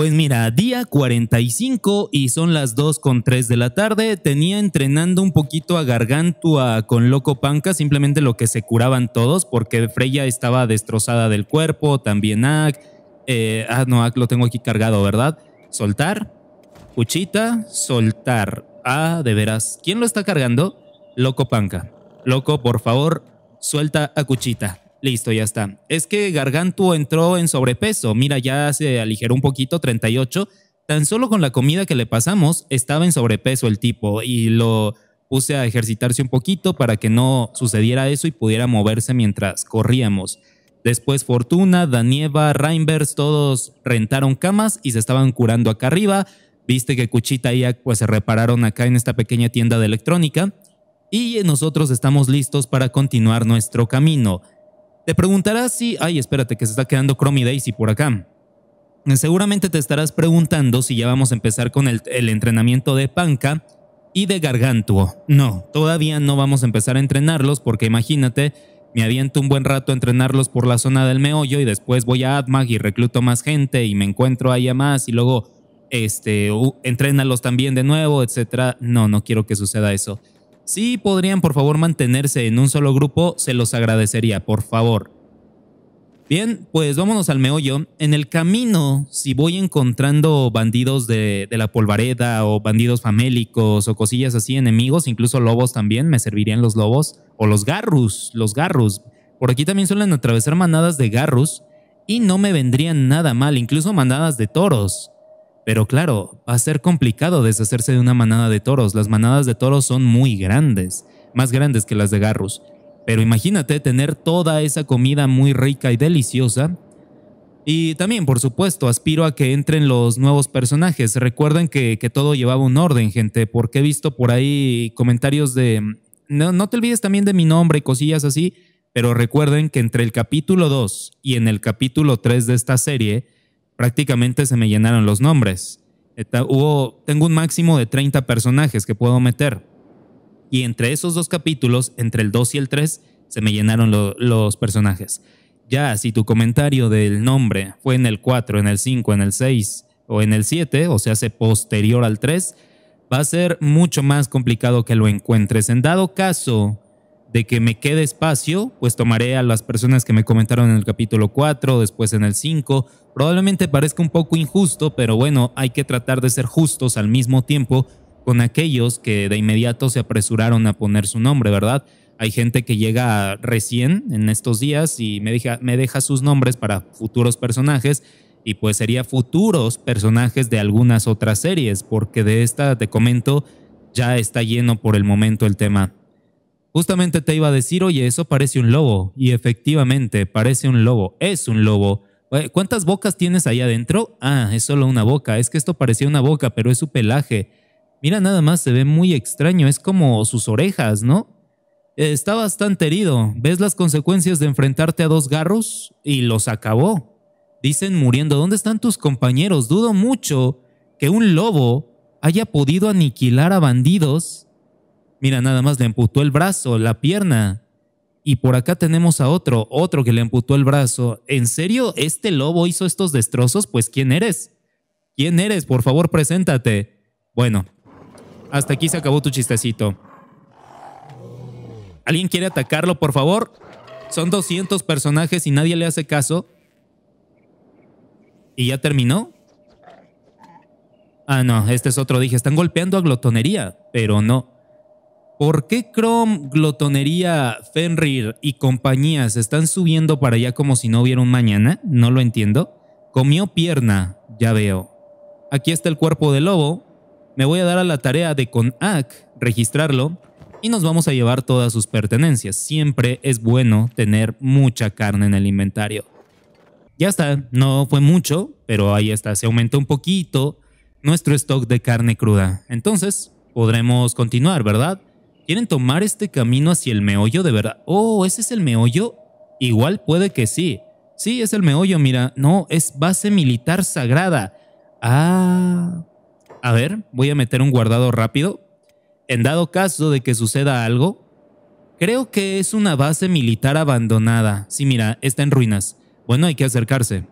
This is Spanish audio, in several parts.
Pues mira, día 45 y son las 2 con 3 de la tarde. Tenía entrenando un poquito a Gargantua con Loco Panca, simplemente lo que se curaban todos, porque Freya estaba destrozada del cuerpo, también Ak. Eh, ah, no, Ak lo tengo aquí cargado, ¿verdad? Soltar, cuchita, soltar. Ah, de veras. ¿Quién lo está cargando? Loco Panca. Loco, por favor, suelta a Cuchita. Listo, ya está. Es que Gargantu entró en sobrepeso. Mira, ya se aligeró un poquito, 38. Tan solo con la comida que le pasamos, estaba en sobrepeso el tipo y lo puse a ejercitarse un poquito para que no sucediera eso y pudiera moverse mientras corríamos. Después Fortuna, Danieva, Reinbers, todos rentaron camas y se estaban curando acá arriba. Viste que Cuchita y pues se repararon acá en esta pequeña tienda de electrónica. Y nosotros estamos listos para continuar nuestro camino. Te preguntarás si, ay, espérate, que se está quedando Chromie Daisy por acá. Seguramente te estarás preguntando si ya vamos a empezar con el, entrenamiento de Panca y de Gargantuo. No, todavía no vamos a empezar a entrenarlos porque imagínate, me aviento un buen rato a entrenarlos por la zona del meollo y después voy a Atmag y recluto más gente y me encuentro ahí a más y luego este, también de nuevo, etcétera. No, no quiero que suceda eso. Si podrían por favor mantenerse en un solo grupo, se los agradecería, por favor. Bien, pues vámonos al meollo. En el camino, si voy encontrando bandidos de, la polvareda o bandidos famélicos o cosillas así, enemigos, incluso lobos también, me servirían los lobos o los garrus, los garrus. Por aquí también suelen atravesar manadas de garrus y no me vendrían nada mal, incluso manadas de toros. Pero claro, va a ser complicado deshacerse de una manada de toros. Las manadas de toros son muy grandes, más grandes que las de Garrus. Pero imagínate tener toda esa comida muy rica y deliciosa. Y también, por supuesto, aspiro a que entren los nuevos personajes. Recuerden que, todo llevaba un orden, gente, porque he visto por ahí comentarios de... No, no te olvides también de mi nombre y cosillas así, pero recuerden que entre el capítulo 2 y en el capítulo 3 de esta serie prácticamente se me llenaron los nombres. Hubo, tengo un máximo de 30 personajes que puedo meter. Y entre esos dos capítulos, entre el 2 y el 3, se me llenaron los personajes. Ya, si tu comentario del nombre fue en el 4, en el 5, en el 6 o en el 7, o sea, hace posterior al 3, va a ser mucho más complicado que lo encuentres. En dado caso de que me quede espacio, pues tomaré a las personas que me comentaron en el capítulo 4, después en el 5 Probablemente parezca un poco injusto, pero bueno, hay que tratar de ser justos al mismo tiempo con aquellos que de inmediato se apresuraron a poner su nombre, ¿verdad? Hay gente que llega recién en estos días y me deja, sus nombres para futuros personajes y pues sería futuros personajes de algunas otras series, porque de esta te comento ya está lleno por el momento el tema. Justamente te iba a decir, oye, eso parece un lobo, y efectivamente parece un lobo, es un lobo, ¿Cuántas bocas tienes ahí adentro? Ah, es solo una boca. Es que esto parecía una boca, pero es su pelaje. Mira, nada más se ve muy extraño. Es como sus orejas, ¿no? Eh, está bastante herido. ¿Ves las consecuencias de enfrentarte a dos garros? Y los acabó. Dicen muriendo, ¿dónde están tus compañeros? Dudo mucho que un lobo haya podido aniquilar a bandidos. Mira, nada más le amputó el brazo, la pierna. Y por acá tenemos a otro, otro que le amputó el brazo. ¿En serio este lobo hizo estos destrozos? Pues ¿quién eres? ¿Quién eres? Por favor, preséntate. Bueno, hasta aquí se acabó tu chistecito. ¿Alguien quiere atacarlo, por favor? Son 200 personajes y nadie le hace caso. ¿Y ya terminó? Ah, no, este es otro. Dije, están golpeando a glotonería, pero no. ¿Por qué Chrome, Glotonería, Fenrir y compañías están subiendo para allá como si no hubiera un mañana? No lo entiendo. Comió pierna, ya veo. Aquí está el cuerpo de lobo. Me voy a dar a la tarea de con AC registrarlo y nos vamos a llevar todas sus pertenencias. Siempre es bueno tener mucha carne en el inventario. Ya está, no fue mucho, pero ahí está, se aumentó un poquito nuestro stock de carne cruda. Entonces, podremos continuar, ¿verdad? ¿Quieren tomar este camino hacia el meollo de verdad? Oh, ¿ese es el meollo? Igual puede que sí. Sí, es el meollo, mira. No, es base militar sagrada. Ah. A ver, voy a meter un guardado rápido. En dado caso de que suceda algo, creo que es una base militar abandonada. Sí, mira, está en ruinas. Bueno, hay que acercarse.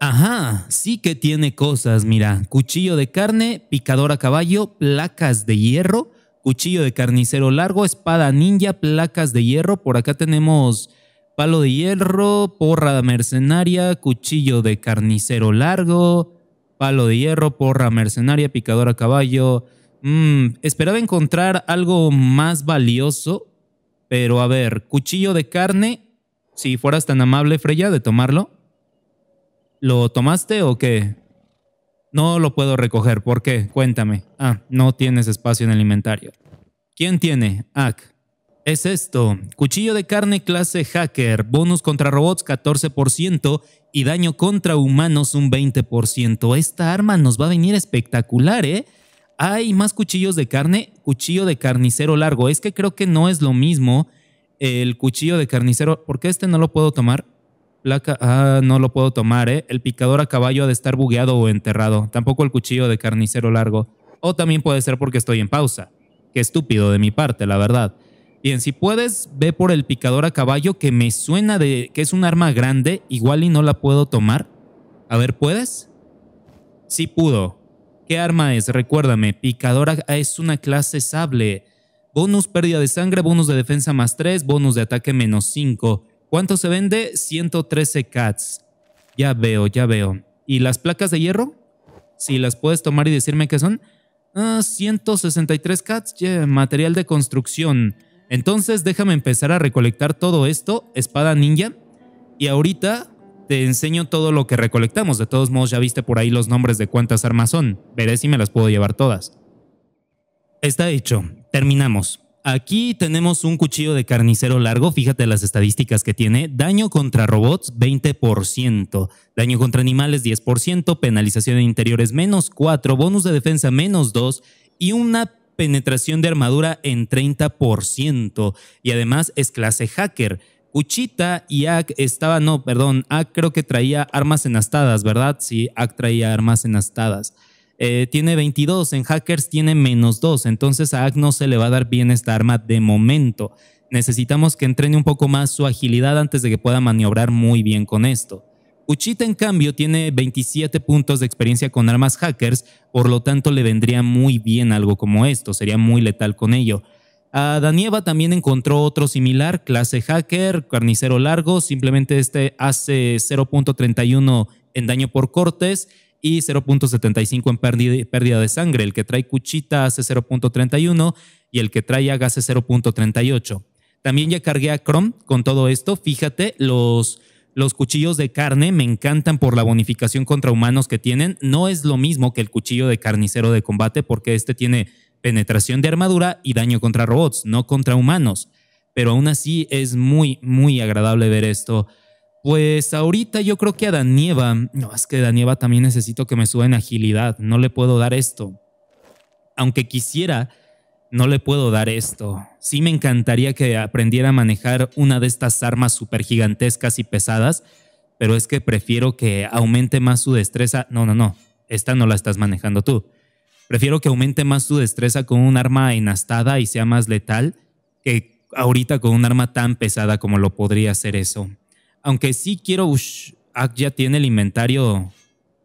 Ajá, sí que tiene cosas, mira. Cuchillo de carne, picador a caballo, placas de hierro cuchillo de carnicero largo, espada ninja, placas de hierro. Por acá tenemos palo de hierro, porra mercenaria, cuchillo de carnicero largo, palo de hierro, porra mercenaria, picador a caballo. Mm, esperaba encontrar algo más valioso, pero a ver, cuchillo de carne, si fueras tan amable, Freya, de tomarlo. ¿Lo tomaste o qué? No lo puedo recoger. ¿Por qué? Cuéntame. Ah, no tienes espacio en el inventario. ¿Quién tiene? Ah, Es esto. Cuchillo de carne clase hacker. Bonus contra robots 14% y daño contra humanos un 20%. Esta arma nos va a venir espectacular, ¿eh? Hay más cuchillos de carne. Cuchillo de carnicero largo. Es que creo que no es lo mismo el cuchillo de carnicero. ¿Por qué este no lo puedo tomar? ah, no lo puedo tomar, ¿eh? El picador a caballo ha de estar bugueado o enterrado. Tampoco el cuchillo de carnicero largo. O también puede ser porque estoy en pausa. Qué estúpido de mi parte, la verdad. Bien, si puedes, ve por el picador a caballo que me suena de que es un arma grande, igual y no la puedo tomar. A ver, ¿puedes? Sí pudo. ¿Qué arma es? Recuérdame, picadora ah, es una clase sable. Bonus pérdida de sangre, bonus de defensa más 3, bonus de ataque menos 5. ¿Cuánto se vende? 113 cats. Ya veo, ya veo. ¿Y las placas de hierro? Si las puedes tomar y decirme qué son. Ah, 163 cats, material de construcción. Entonces déjame empezar a recolectar todo esto, espada ninja. Y ahorita te enseño todo lo que recolectamos. De todos modos ya viste por ahí los nombres de cuántas armas son. Veré si me las puedo llevar todas. Está hecho. Terminamos. Aquí tenemos un cuchillo de carnicero largo, fíjate las estadísticas que tiene. Daño contra robots 20%, daño contra animales 10%, penalización de interiores menos 4, bonus de defensa menos 2 y una penetración de armadura en 30%. Y además es clase hacker. Cuchita y Ak estaba, no, perdón, Ak creo que traía armas enastadas, ¿verdad? Sí, Ac traía armas enastadas. Eh, tiene 22, en hackers tiene menos 2, entonces a Agno se le va a dar bien esta arma de momento. Necesitamos que entrene un poco más su agilidad antes de que pueda maniobrar muy bien con esto. Uchita, en cambio, tiene 27 puntos de experiencia con armas hackers, por lo tanto le vendría muy bien algo como esto, sería muy letal con ello. A Danieva también encontró otro similar, clase hacker, carnicero largo, simplemente este hace 0.31 en daño por cortes y 0.75 en pérdida, de sangre. El que trae cuchita hace 0.31 y el que trae haga hace 0.38. También ya cargué a Chrome con todo esto. Fíjate, los, los cuchillos de carne me encantan por la bonificación contra humanos que tienen. No es lo mismo que el cuchillo de carnicero de combate porque este tiene penetración de armadura y daño contra robots, no contra humanos. Pero aún así es muy, muy agradable ver esto pues ahorita yo creo que a Danieva, no, es que Danieva también necesito que me suba en agilidad, no le puedo dar esto. Aunque quisiera, no le puedo dar esto. Sí me encantaría que aprendiera a manejar una de estas armas súper gigantescas y pesadas, pero es que prefiero que aumente más su destreza. No, no, no, esta no la estás manejando tú. Prefiero que aumente más su destreza con un arma enastada y sea más letal que ahorita con un arma tan pesada como lo podría hacer eso. Aunque sí quiero, ush, ya tiene el inventario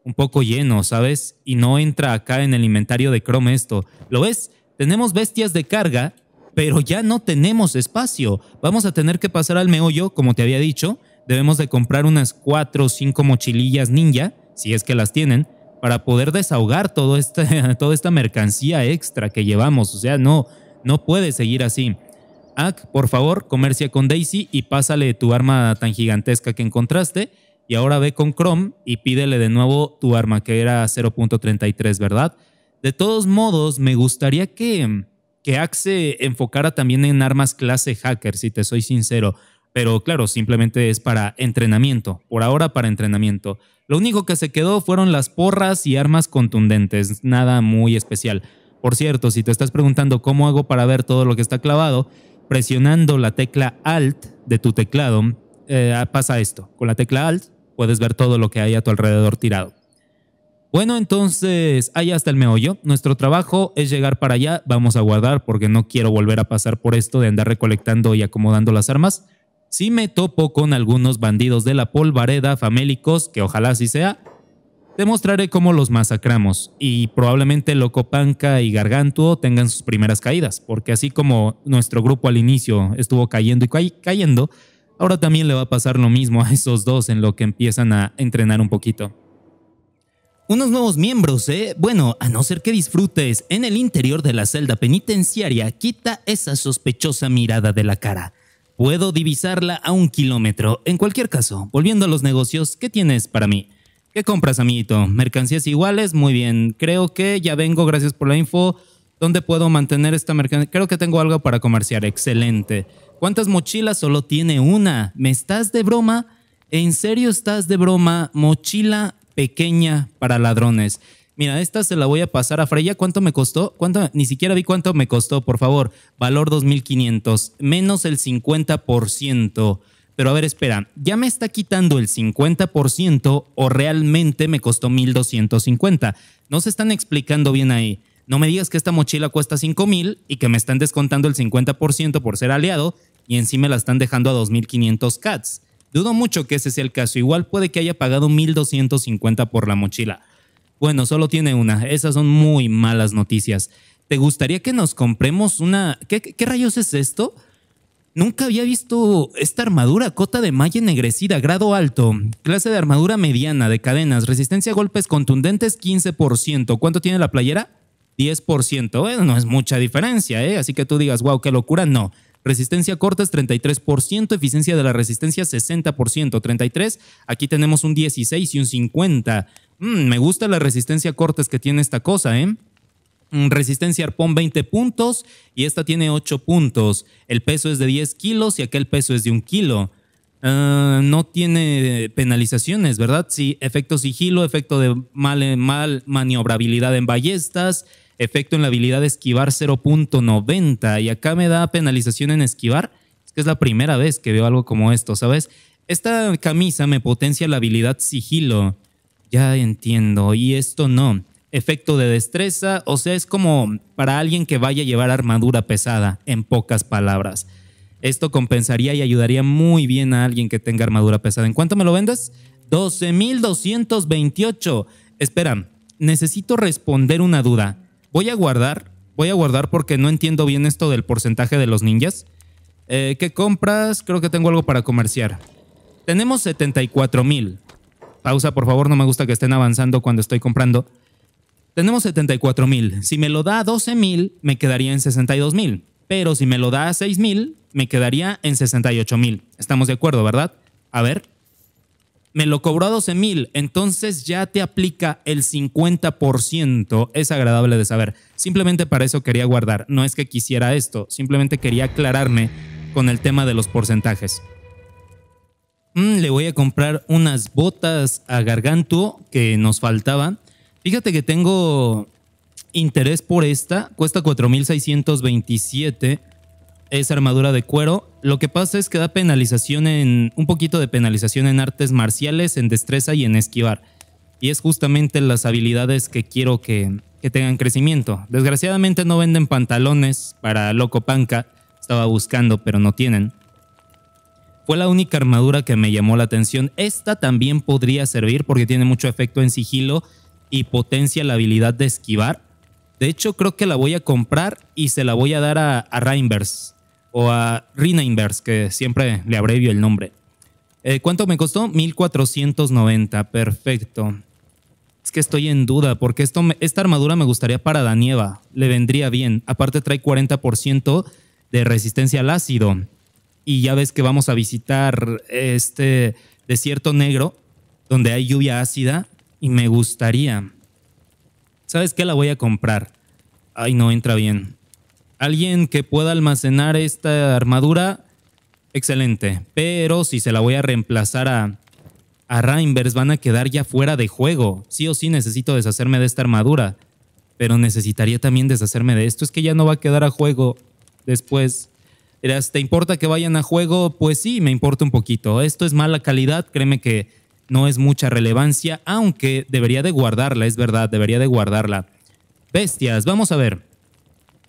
un poco lleno, ¿sabes? Y no entra acá en el inventario de Chrome esto. ¿Lo ves? Tenemos bestias de carga, pero ya no tenemos espacio. Vamos a tener que pasar al meollo, como te había dicho. Debemos de comprar unas 4 o 5 mochilillas ninja, si es que las tienen, para poder desahogar todo este, toda esta mercancía extra que llevamos. O sea, no, no puede seguir así. Ak, por favor, comercia con Daisy y pásale tu arma tan gigantesca que encontraste. Y ahora ve con Chrome y pídele de nuevo tu arma, que era 0.33, ¿verdad? De todos modos, me gustaría que, que se enfocara también en armas clase hacker, si te soy sincero. Pero claro, simplemente es para entrenamiento, por ahora para entrenamiento. Lo único que se quedó fueron las porras y armas contundentes, nada muy especial. Por cierto, si te estás preguntando cómo hago para ver todo lo que está clavado, presionando la tecla Alt de tu teclado, eh, pasa esto. Con la tecla Alt puedes ver todo lo que hay a tu alrededor tirado. Bueno, entonces ahí hasta el meollo. Nuestro trabajo es llegar para allá. Vamos a guardar porque no quiero volver a pasar por esto de andar recolectando y acomodando las armas. Si me topo con algunos bandidos de la polvareda famélicos, que ojalá así sea, te mostraré cómo los masacramos y probablemente loco Panca y Gargantuo tengan sus primeras caídas, porque así como nuestro grupo al inicio estuvo cayendo y cayendo, ahora también le va a pasar lo mismo a esos dos en lo que empiezan a entrenar un poquito. Unos nuevos miembros, ¿eh? Bueno, a no ser que disfrutes en el interior de la celda penitenciaria, quita esa sospechosa mirada de la cara. Puedo divisarla a un kilómetro. En cualquier caso, volviendo a los negocios, ¿qué tienes para mí? ¿Qué compras, amiguito? Mercancías iguales, muy bien. Creo que ya vengo, gracias por la info. ¿Dónde puedo mantener esta mercancía? Creo que tengo algo para comerciar, excelente. ¿Cuántas mochilas? Solo tiene una. ¿Me estás de broma? ¿En serio estás de broma? Mochila pequeña para ladrones. Mira, esta se la voy a pasar a Freya. ¿Cuánto me costó? Ni siquiera vi cuánto me costó, por favor. Valor 2500, menos el 50%. Pero a ver, espera, ¿ya me está quitando el 50% o realmente me costó 1.250? No se están explicando bien ahí. No me digas que esta mochila cuesta 5.000 y que me están descontando el 50% por ser aliado y encima la están dejando a 2.500 cats. Dudo mucho que ese sea el caso. Igual puede que haya pagado 1.250 por la mochila. Bueno, solo tiene una. Esas son muy malas noticias. ¿Te gustaría que nos compremos una... ¿Qué, qué rayos es esto? Nunca había visto esta armadura, cota de malla ennegrecida, grado alto, clase de armadura mediana, de cadenas, resistencia a golpes contundentes 15%. ¿Cuánto tiene la playera? 10%. Bueno, no es mucha diferencia, ¿eh? Así que tú digas, wow, qué locura, no. Resistencia a cortes 33%, eficiencia de la resistencia 60%, 33, aquí tenemos un 16 y un 50. Mm, me gusta la resistencia a cortes que tiene esta cosa, ¿eh? Mm, resistencia arpón 20 puntos y esta tiene 8 puntos. El peso es de 10 kilos y aquel peso es de 1 kilo. Ah, no tiene penalizaciones, ¿verdad? Sí, efecto sigilo, efecto de mal, mal maniobrabilidad en ballestas, efecto en la habilidad de esquivar 0.90 y acá me da penalización en esquivar. Es que es la primera vez que veo algo como esto, ¿sabes? Esta camisa me potencia la habilidad sigilo. Ya entiendo, y esto no efecto de destreza, o sea, es como para alguien que vaya a llevar armadura pesada, en pocas palabras. Esto compensaría y ayudaría muy bien a alguien que tenga armadura pesada. ¿En cuánto me lo vendes? 12.228. Espera, necesito responder una duda. Voy a guardar, voy a guardar porque no entiendo bien esto del porcentaje de los ninjas. Eh, ¿Qué compras? Creo que tengo algo para comerciar. Tenemos 74.000. Pausa, por favor, no me gusta que estén avanzando cuando estoy comprando tenemos 74 mil. Si me lo da 12 mil, me quedaría en 62 mil. Pero si me lo da 6 mil, me quedaría en 68 mil. Estamos de acuerdo, ¿verdad? A ver. Me lo cobró a 12 mil, entonces ya te aplica el 50%. Es agradable de saber. Simplemente para eso quería guardar. No es que quisiera esto, simplemente quería aclararme con el tema de los porcentajes. Mm, le voy a comprar unas botas a Gargantuo que nos faltaban Fíjate que tengo interés por esta. Cuesta 4.627. Es armadura de cuero. Lo que pasa es que da penalización en. un poquito de penalización en artes marciales, en destreza y en esquivar. Y es justamente las habilidades que quiero que, que tengan crecimiento. Desgraciadamente no venden pantalones para Loco Panca. Estaba buscando, pero no tienen. Fue la única armadura que me llamó la atención. Esta también podría servir porque tiene mucho efecto en sigilo y potencia la habilidad de esquivar. De hecho, creo que la voy a comprar y se la voy a dar a, a Reinvers o a Rinainvers, que siempre le abrevio el nombre. Eh, ¿Cuánto me costó? 1490, perfecto. Es que estoy en duda porque esto esta armadura me gustaría para Danieva, le vendría bien. Aparte trae 40% de resistencia al ácido. Y ya ves que vamos a visitar este desierto negro donde hay lluvia ácida y me gustaría. ¿Sabes qué? La voy a comprar. Ay, no entra bien. Alguien que pueda almacenar esta armadura, excelente. Pero si se la voy a reemplazar a, a van a quedar ya fuera de juego. Sí o sí necesito deshacerme de esta armadura. Pero necesitaría también deshacerme de esto. Es que ya no va a quedar a juego después. ¿te importa que vayan a juego? Pues sí, me importa un poquito. Esto es mala calidad, créeme que no es mucha relevancia, aunque debería de guardarla, es verdad, debería de guardarla. Bestias, vamos a ver.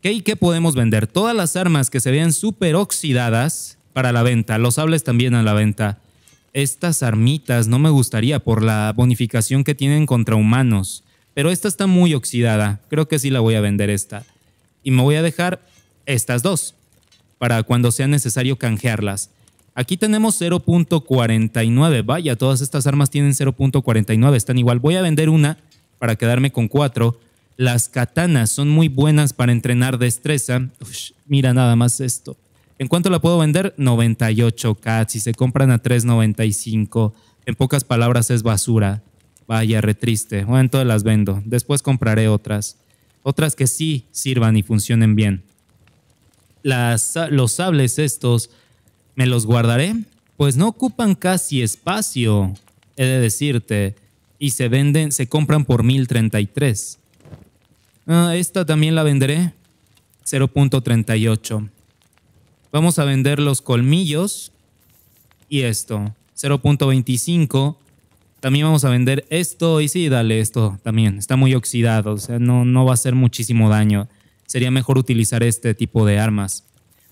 ¿Qué y qué podemos vender? Todas las armas que se vean súper oxidadas para la venta, los hables también a la venta. Estas armitas no me gustaría por la bonificación que tienen contra humanos, pero esta está muy oxidada, creo que sí la voy a vender esta. Y me voy a dejar estas dos para cuando sea necesario canjearlas. Aquí tenemos 0.49. Vaya, todas estas armas tienen 0.49. Están igual. Voy a vender una para quedarme con cuatro. Las katanas son muy buenas para entrenar destreza. mira nada más esto. ¿En cuánto la puedo vender? 98k. Si se compran a 3.95. En pocas palabras es basura. Vaya, re retriste. Bueno, entonces las vendo. Después compraré otras. Otras que sí sirvan y funcionen bien. los sables estos ¿Me los guardaré? Pues no ocupan casi espacio, he de decirte, y se venden, se compran por 1033. Ah, esta también la venderé, 0.38. Vamos a vender los colmillos y esto, 0.25. También vamos a vender esto y sí, dale esto también. Está muy oxidado, o sea, no, no va a hacer muchísimo daño. Sería mejor utilizar este tipo de armas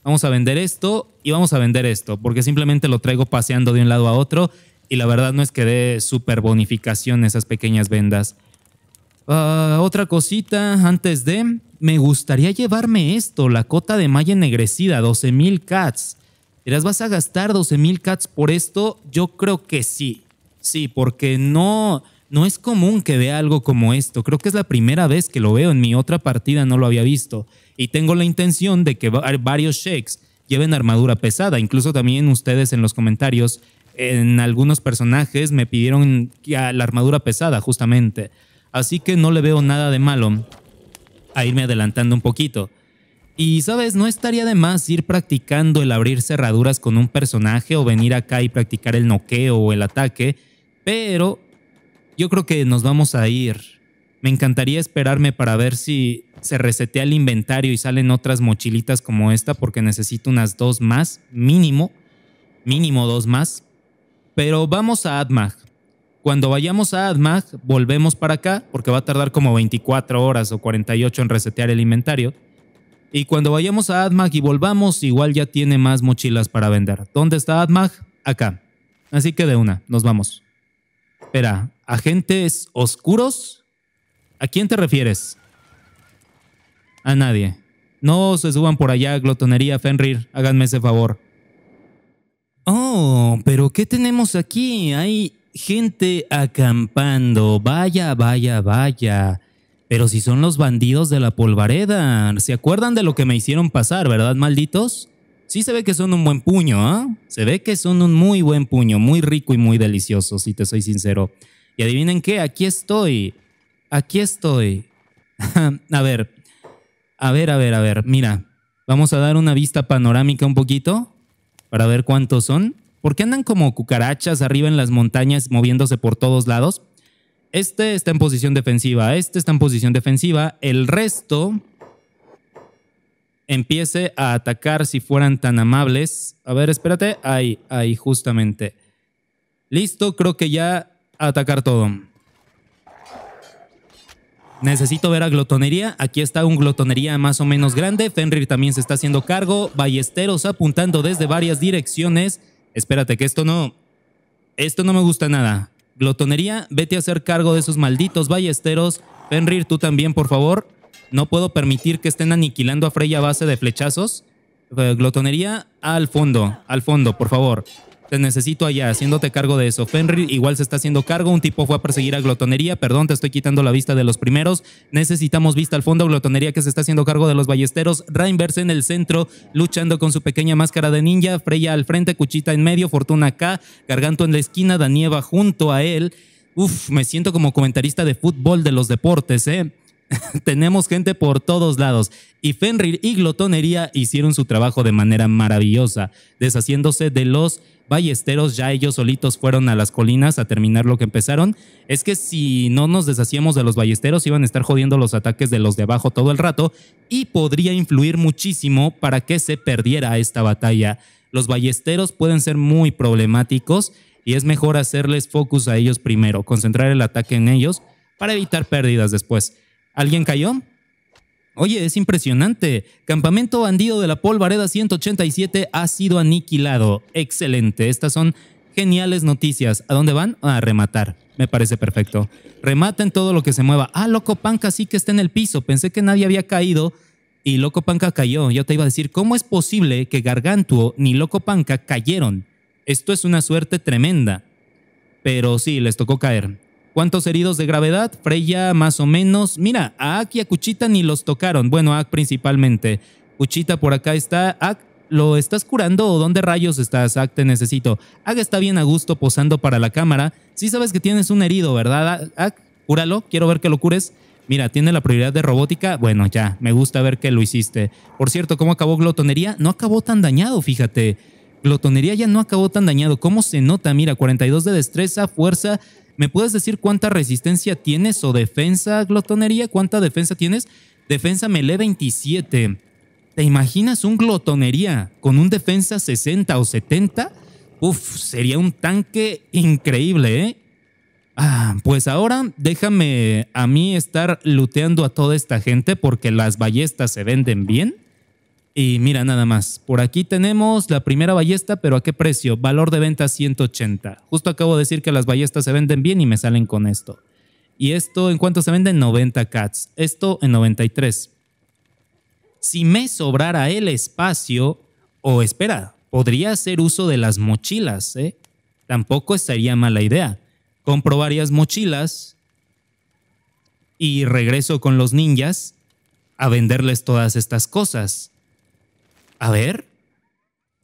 vamos a vender esto y vamos a vender esto, porque simplemente lo traigo paseando de un lado a otro y la verdad no es que dé súper bonificación esas pequeñas vendas. Ah, otra cosita antes de, me gustaría llevarme esto, la cota de malla ennegrecida, 12.000 cats. eras vas a gastar 12.000 cats por esto? Yo creo que sí. Sí, porque no, no es común que vea algo como esto. Creo que es la primera vez que lo veo. En mi otra partida no lo había visto. Y tengo la intención de que varios shakes lleven armadura pesada. Incluso también ustedes en los comentarios, en algunos personajes me pidieron la armadura pesada, justamente. Así que no le veo nada de malo a irme adelantando un poquito. Y sabes, no estaría de más ir practicando el abrir cerraduras con un personaje o venir acá y practicar el noqueo o el ataque, pero yo creo que nos vamos a ir. Me encantaría esperarme para ver si se resetea el inventario y salen otras mochilitas como esta, porque necesito unas dos más, mínimo, mínimo dos más. Pero vamos a Admag. Cuando vayamos a Admag, volvemos para acá, porque va a tardar como 24 horas o 48 en resetear el inventario. Y cuando vayamos a Admag y volvamos, igual ya tiene más mochilas para vender. ¿Dónde está Admag? Acá. Así que de una, nos vamos. Espera, ¿agentes oscuros? ¿A quién te refieres? A nadie. No se suban por allá, glotonería, Fenrir. Háganme ese favor. Oh, pero ¿qué tenemos aquí? Hay gente acampando. Vaya, vaya, vaya. Pero si son los bandidos de la polvareda. ¿Se acuerdan de lo que me hicieron pasar, verdad, malditos? Sí se ve que son un buen puño, ¿ah? Se ve que son un muy buen puño, muy rico y muy delicioso, si te soy sincero. Y adivinen qué, aquí estoy. Aquí estoy. a ver, a ver, a ver, a ver. Mira, vamos a dar una vista panorámica un poquito para ver cuántos son. porque andan como cucarachas arriba en las montañas moviéndose por todos lados? Este está en posición defensiva, este está en posición defensiva, el resto empiece a atacar si fueran tan amables. A ver, espérate. Ahí, ahí, justamente. Listo, creo que ya atacar todo. Necesito ver a Glotonería. Aquí está un Glotonería más o menos grande. Fenrir también se está haciendo cargo. Ballesteros apuntando desde varias direcciones. Espérate, que esto no... Esto no me gusta nada. Glotonería, vete a hacer cargo de esos malditos ballesteros. Fenrir, tú también, por favor. No puedo permitir que estén aniquilando a Freya a base de flechazos. Eh, glotonería al fondo, al fondo, por favor. Te necesito allá, haciéndote cargo de eso. Fenrir igual se está haciendo cargo. Un tipo fue a perseguir a Glotonería. Perdón, te estoy quitando la vista de los primeros. Necesitamos vista al fondo. Glotonería que se está haciendo cargo de los ballesteros. Reinverse en el centro, luchando con su pequeña máscara de ninja. Freya al frente, Cuchita en medio, Fortuna acá, Garganto en la esquina, Danieva junto a él. Uf, me siento como comentarista de fútbol de los deportes, ¿eh? tenemos gente por todos lados. Y Fenrir y Glotonería hicieron su trabajo de manera maravillosa, deshaciéndose de los ballesteros. Ya ellos solitos fueron a las colinas a terminar lo que empezaron. Es que si no nos deshacíamos de los ballesteros, iban a estar jodiendo los ataques de los de abajo todo el rato y podría influir muchísimo para que se perdiera esta batalla. Los ballesteros pueden ser muy problemáticos y es mejor hacerles focus a ellos primero, concentrar el ataque en ellos para evitar pérdidas después. ¿Alguien cayó? Oye, es impresionante. Campamento bandido de la Polvareda 187 ha sido aniquilado. Excelente. Estas son geniales noticias. ¿A dónde van? A rematar. Me parece perfecto. Rematen todo lo que se mueva. Ah, Loco Panca sí que está en el piso. Pensé que nadie había caído y Loco Panca cayó. Yo te iba a decir, ¿cómo es posible que Gargantuo ni Loco Panca cayeron? Esto es una suerte tremenda. Pero sí, les tocó caer. ¿Cuántos heridos de gravedad? Freya, más o menos. Mira, a Ak y a Cuchita ni los tocaron. Bueno, Ak principalmente. Cuchita por acá está. Ak, ¿lo estás curando o dónde rayos estás? Ak, te necesito. Ak está bien a gusto posando para la cámara. Sí sabes que tienes un herido, ¿verdad? Ak, cúralo. Quiero ver que lo cures. Mira, tiene la prioridad de robótica. Bueno, ya, me gusta ver que lo hiciste. Por cierto, ¿cómo acabó Glotonería? No acabó tan dañado, fíjate. Glotonería ya no acabó tan dañado. ¿Cómo se nota? Mira, 42 de destreza, fuerza, ¿Me puedes decir cuánta resistencia tienes o defensa, glotonería? ¿Cuánta defensa tienes? Defensa melee 27. ¿Te imaginas un glotonería con un defensa 60 o 70? Uf, sería un tanque increíble, ¿eh? Ah, pues ahora déjame a mí estar luteando a toda esta gente porque las ballestas se venden bien. Y mira, nada más. Por aquí tenemos la primera ballesta, pero ¿a qué precio? Valor de venta 180. Justo acabo de decir que las ballestas se venden bien y me salen con esto. ¿Y esto en cuánto se vende? 90 cats. Esto en 93. Si me sobrara el espacio, o espera, podría hacer uso de las mochilas, ¿eh? Tampoco sería mala idea. Compro varias mochilas y regreso con los ninjas a venderles todas estas cosas. A ver.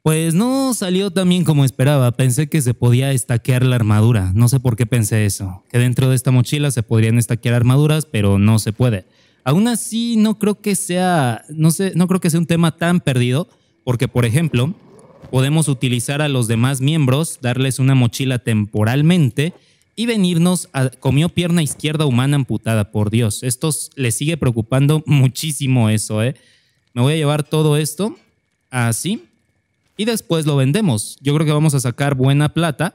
Pues no salió tan bien como esperaba. Pensé que se podía estaquear la armadura. No sé por qué pensé eso. Que dentro de esta mochila se podrían estaquear armaduras, pero no se puede. Aún así, no creo que sea, no sé, no creo que sea un tema tan perdido, porque por ejemplo, podemos utilizar a los demás miembros, darles una mochila temporalmente y venirnos a comió pierna izquierda humana amputada, por Dios. Esto le sigue preocupando muchísimo eso, ¿eh? Me voy a llevar todo esto así y después lo vendemos. Yo creo que vamos a sacar buena plata,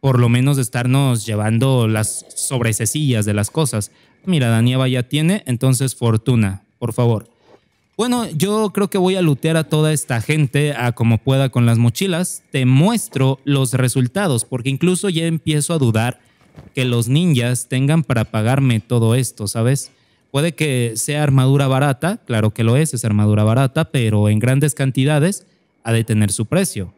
por lo menos de estarnos llevando las sobrecesillas de las cosas. Mira, Daniela ya tiene, entonces fortuna, por favor. Bueno, yo creo que voy a lutear a toda esta gente a como pueda con las mochilas. Te muestro los resultados, porque incluso ya empiezo a dudar que los ninjas tengan para pagarme todo esto, ¿sabes? Puede que sea armadura barata, claro que lo es, es armadura barata, pero en grandes cantidades ha de tener su precio.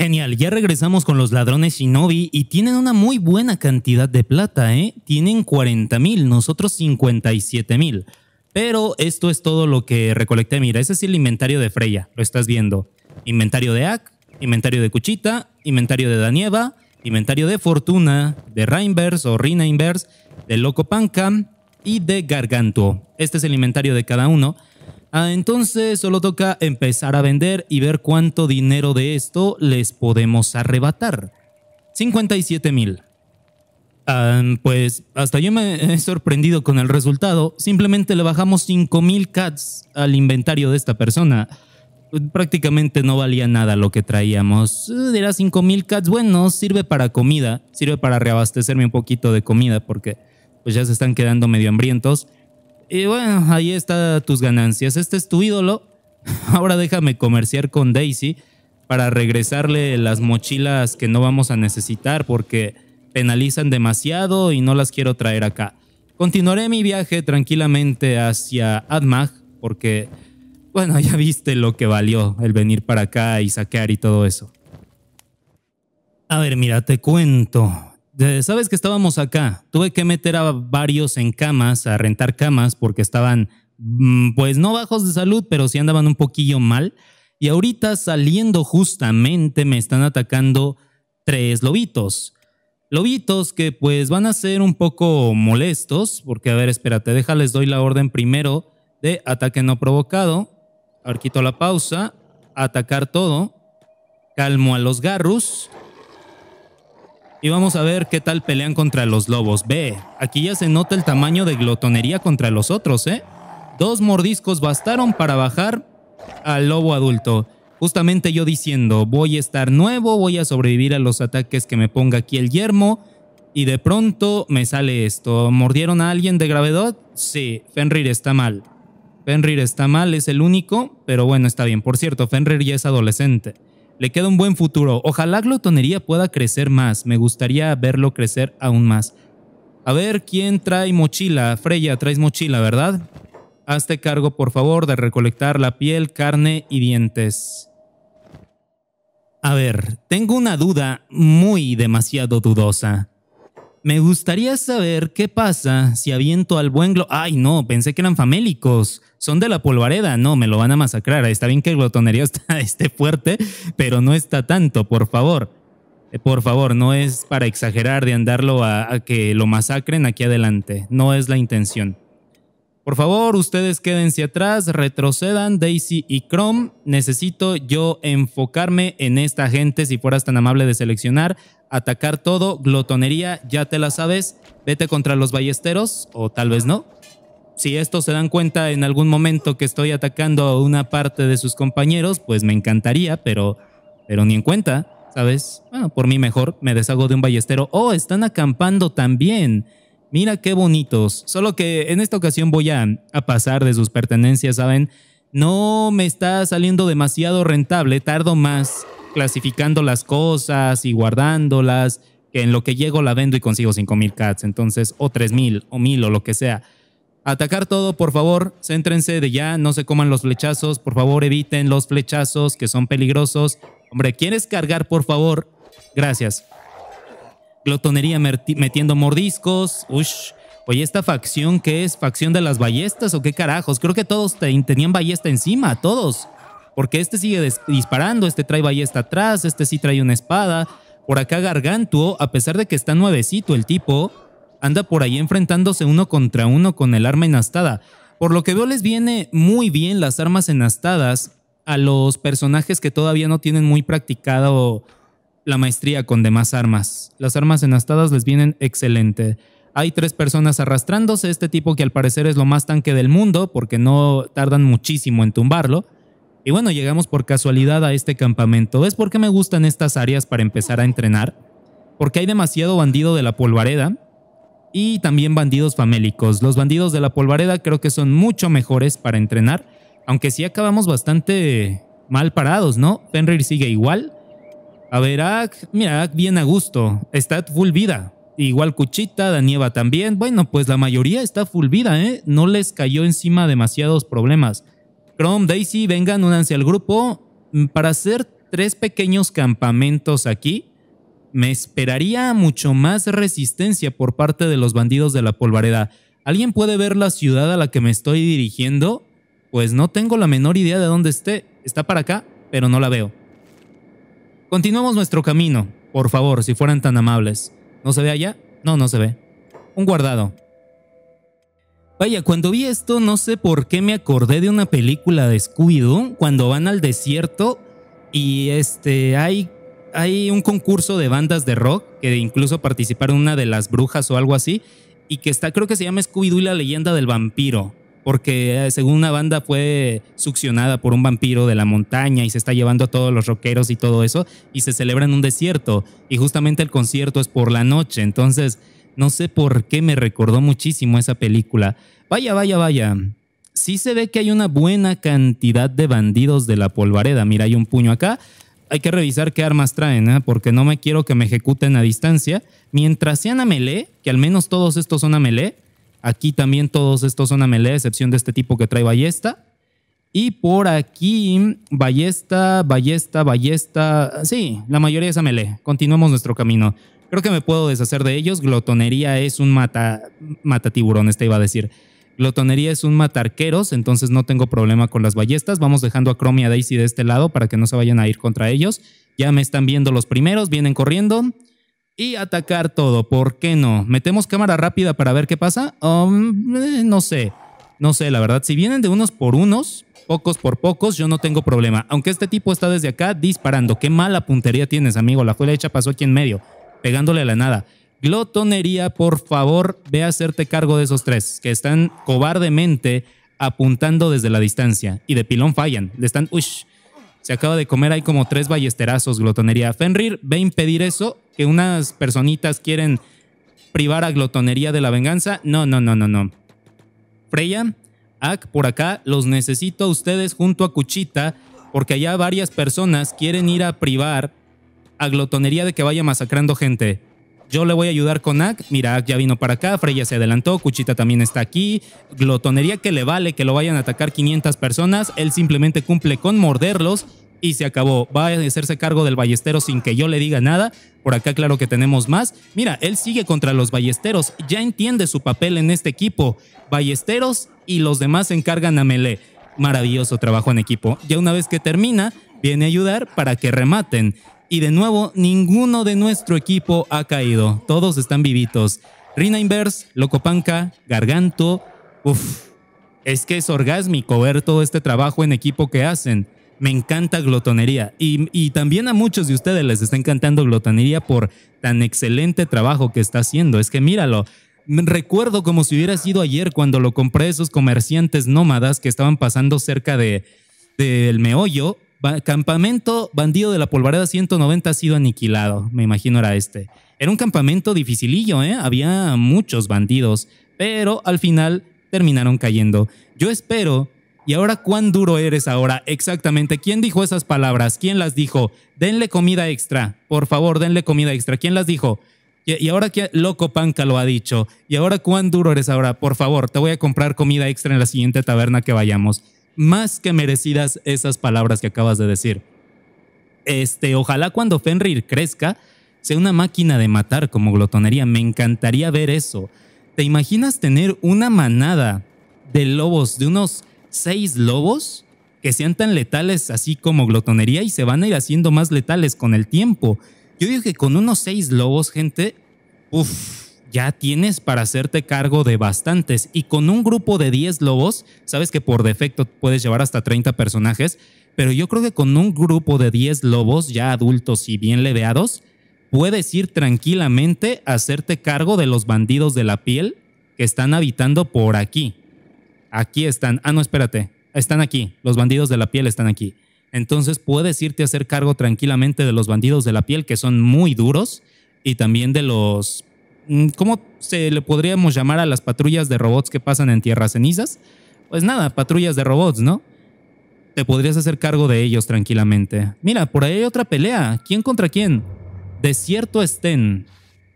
Genial, ya regresamos con los ladrones Shinobi y tienen una muy buena cantidad de plata, ¿eh? Tienen 40.000, nosotros 57.000. Pero esto es todo lo que recolecté. Mira, ese es el inventario de Freya, lo estás viendo. Inventario de Ak, inventario de Cuchita, inventario de Danieva, inventario de Fortuna, de Reinvers o Rina Inverse, de Loco Pancam, y de Gargantuo. Este es el inventario de cada uno. Ah, entonces solo toca empezar a vender y ver cuánto dinero de esto les podemos arrebatar. 57 mil. Ah, pues hasta yo me he sorprendido con el resultado. Simplemente le bajamos 5 mil cats al inventario de esta persona. Prácticamente no valía nada lo que traíamos. Eh, dirá 5 mil cats. Bueno, sirve para comida. Sirve para reabastecerme un poquito de comida porque pues ya se están quedando medio hambrientos. Y bueno, ahí está tus ganancias. Este es tu ídolo. Ahora déjame comerciar con Daisy para regresarle las mochilas que no vamos a necesitar porque penalizan demasiado y no las quiero traer acá. Continuaré mi viaje tranquilamente hacia Admag porque, bueno, ya viste lo que valió el venir para acá y saquear y todo eso. A ver, mira, te cuento sabes que estábamos acá, tuve que meter a varios en camas, a rentar camas, porque estaban, mm, pues no bajos de salud, pero sí andaban un poquillo mal. Y ahorita saliendo justamente me están atacando tres lobitos. Lobitos que pues van a ser un poco molestos, porque a ver, espérate, déjales, doy la orden primero de ataque no provocado. Ahora quito la pausa, atacar todo, calmo a los garros y vamos a ver qué tal pelean contra los lobos. Ve, aquí ya se nota el tamaño de glotonería contra los otros, ¿eh? Dos mordiscos bastaron para bajar al lobo adulto. Justamente yo diciendo, voy a estar nuevo, voy a sobrevivir a los ataques que me ponga aquí el yermo. Y de pronto me sale esto. ¿Mordieron a alguien de gravedad? Sí, Fenrir está mal. Fenrir está mal, es el único, pero bueno, está bien. Por cierto, Fenrir ya es adolescente. Le queda un buen futuro. Ojalá Glotonería pueda crecer más. Me gustaría verlo crecer aún más. A ver quién trae mochila. Freya, traes mochila, ¿verdad? Hazte cargo, por favor, de recolectar la piel, carne y dientes. A ver, tengo una duda muy demasiado dudosa. Me gustaría saber qué pasa si aviento al buen Glo... Ay, no, pensé que eran famélicos. Son de la polvareda. No, me lo van a masacrar. Está bien que el glotonería está, esté fuerte, pero no está tanto, por favor. Eh, por favor, no es para exagerar de andarlo a que lo masacren aquí adelante. No es la intención. Por favor, ustedes quédense atrás, retrocedan, Daisy y Chrome. Necesito yo enfocarme en esta gente, si fueras tan amable de seleccionar, atacar todo, glotonería, ya te la sabes, vete contra los ballesteros, o tal vez no. Si estos se dan cuenta en algún momento que estoy atacando a una parte de sus compañeros, pues me encantaría, pero, pero ni en cuenta, ¿sabes? Bueno, por mí mejor, me deshago de un ballestero. Oh, están acampando también. Mira qué bonitos. Solo que en esta ocasión voy a, pasar de sus pertenencias, ¿saben? No me está saliendo demasiado rentable. Tardo más clasificando las cosas y guardándolas que en lo que llego la vendo y consigo 5000 cats, entonces, o 3000, o 1000, o lo que sea. Atacar todo, por favor, céntrense de ya, no se coman los flechazos, por favor, eviten los flechazos que son peligrosos. Hombre, ¿quieres cargar, por favor? Gracias glotonería metiendo mordiscos, ush. Oye, ¿esta facción qué es? ¿Facción de las ballestas o qué carajos? Creo que todos tenían ballesta encima, todos. Porque este sigue disparando, este trae ballesta atrás, este sí trae una espada. Por acá Gargantuo, a pesar de que está nuevecito el tipo, anda por ahí enfrentándose uno contra uno con el arma enastada. Por lo que veo les viene muy bien las armas enastadas a los personajes que todavía no tienen muy practicado la maestría con demás armas. Las armas enastadas les vienen excelente. Hay tres personas arrastrándose, este tipo que al parecer es lo más tanque del mundo porque no tardan muchísimo en tumbarlo. Y bueno, llegamos por casualidad a este campamento. Es porque me gustan estas áreas para empezar a entrenar? Porque hay demasiado bandido de la polvareda y también bandidos famélicos. Los bandidos de la polvareda creo que son mucho mejores para entrenar, aunque sí acabamos bastante mal parados, ¿no? Fenrir sigue igual. A ver, Ak, ah, mira, bien a gusto, está full vida. Igual Cuchita, Danieva también. Bueno, pues la mayoría está full vida, ¿eh? No les cayó encima demasiados problemas. Chrome, Daisy, vengan, únanse al grupo. Mm, para hacer tres pequeños campamentos aquí, me esperaría mucho más resistencia por parte de los bandidos de la polvareda. ¿Alguien puede ver la ciudad a la que me estoy dirigiendo? Pues no tengo la menor idea de dónde esté. Está para acá, pero no la veo. Continuamos nuestro camino, por favor, si fueran tan amables. ¿No se ve allá? No, no se ve. Un guardado. Vaya, cuando vi esto no sé por qué me acordé de una película de Scooby-Doo cuando van al desierto y este hay hay un concurso de bandas de rock que incluso participaron una de las brujas o algo así y que está creo que se llama Scooby-Doo y la leyenda del vampiro porque eh, según una banda fue succionada por un vampiro de la montaña y se está llevando a todos los rockeros y todo eso, y se celebra en un desierto, y justamente el concierto es por la noche, entonces no sé por qué me recordó muchísimo esa película. Vaya, vaya, vaya. Sí se ve que hay una buena cantidad de bandidos de la polvareda, mira, hay un puño acá. Hay que revisar qué armas traen, ¿eh? porque no me quiero que me ejecuten a distancia. Mientras sean a melee, que al menos todos estos son a melee, Aquí también todos estos son a melee, excepción de este tipo que trae ballesta. Y por aquí, ballesta, ballesta, ballesta. Sí, la mayoría es a melee. Continuamos nuestro camino. Creo que me puedo deshacer de ellos. Glotonería es un mata, mata tiburón, este iba a decir. Glotonería es un matarqueros, entonces no tengo problema con las ballestas. Vamos dejando a Cromia, Daisy de este lado para que no se vayan a ir contra ellos. Ya me están viendo los primeros, vienen corriendo y atacar todo. ¿Por qué no? ¿Metemos cámara rápida para ver qué pasa? Um, eh, no sé. No sé, la verdad. Si vienen de unos por unos, pocos por pocos, yo no tengo problema. Aunque este tipo está desde acá disparando. Qué mala puntería tienes, amigo. La fue hecha pasó aquí en medio, pegándole a la nada. Glotonería, por favor, ve a hacerte cargo de esos tres, que están cobardemente apuntando desde la distancia. Y de pilón fallan. Le están... ¡Uy! se acaba de comer ahí como tres ballesterazos, glotonería. Fenrir ve a impedir eso, que unas personitas quieren privar a glotonería de la venganza. No, no, no, no, no. Freya, Ak, por acá, los necesito a ustedes junto a Cuchita, porque allá varias personas quieren ir a privar a glotonería de que vaya masacrando gente yo le voy a ayudar con Ack, Mira, Ak ya vino para acá, Freya se adelantó, Cuchita también está aquí. Glotonería que le vale que lo vayan a atacar 500 personas, él simplemente cumple con morderlos y se acabó. Va a hacerse cargo del ballestero sin que yo le diga nada. Por acá claro que tenemos más. Mira, él sigue contra los ballesteros, ya entiende su papel en este equipo. Ballesteros y los demás se encargan a Mele, Maravilloso trabajo en equipo. Ya una vez que termina, viene a ayudar para que rematen. Y de nuevo, ninguno de nuestro equipo ha caído. Todos están vivitos. Rina Inverse, Locopanca, Garganto. Uf, es que es orgásmico ver todo este trabajo en equipo que hacen. Me encanta glotonería. Y, también a muchos de ustedes les está encantando glotonería por tan excelente trabajo que está haciendo. Es que míralo, recuerdo como si hubiera sido ayer cuando lo compré esos comerciantes nómadas que estaban pasando cerca de del meollo Campamento Bandido de la Polvareda 190 ha sido aniquilado, me imagino era este. Era un campamento dificilillo, ¿eh? Había muchos bandidos, pero al final terminaron cayendo. Yo espero... ¿Y ahora cuán duro eres ahora? Exactamente. ¿Quién dijo esas palabras? ¿Quién las dijo? Denle comida extra. Por favor, denle comida extra. ¿Quién las dijo? Y, ahora qué. Loco Panca lo ha dicho. Y ahora cuán duro eres ahora. Por favor, te voy a comprar comida extra en la siguiente taberna que vayamos más que merecidas esas palabras que acabas de decir. Este, ojalá cuando Fenrir crezca sea una máquina de matar como glotonería. Me encantaría ver eso. ¿Te imaginas tener una manada de lobos, de unos seis lobos, que sean tan letales así como glotonería y se van a ir haciendo más letales con el tiempo? Yo digo que con unos seis lobos, gente, uff, ya tienes para hacerte cargo de bastantes. Y con un grupo de 10 lobos, sabes que por defecto puedes llevar hasta 30 personajes, pero yo creo que con un grupo de 10 lobos ya adultos y bien leveados, puedes ir tranquilamente a hacerte cargo de los bandidos de la piel que están habitando por aquí. Aquí están. Ah, no, espérate. Están aquí. Los bandidos de la piel están aquí. Entonces puedes irte a hacer cargo tranquilamente de los bandidos de la piel que son muy duros y también de los Mm, ¿Cómo se le podríamos llamar a las patrullas de robots que pasan en tierras cenizas? Pues nada, patrullas de robots, ¿no? Te podrías hacer cargo de ellos tranquilamente. Mira, por ahí hay otra pelea. ¿Quién contra quién? Desierto Sten.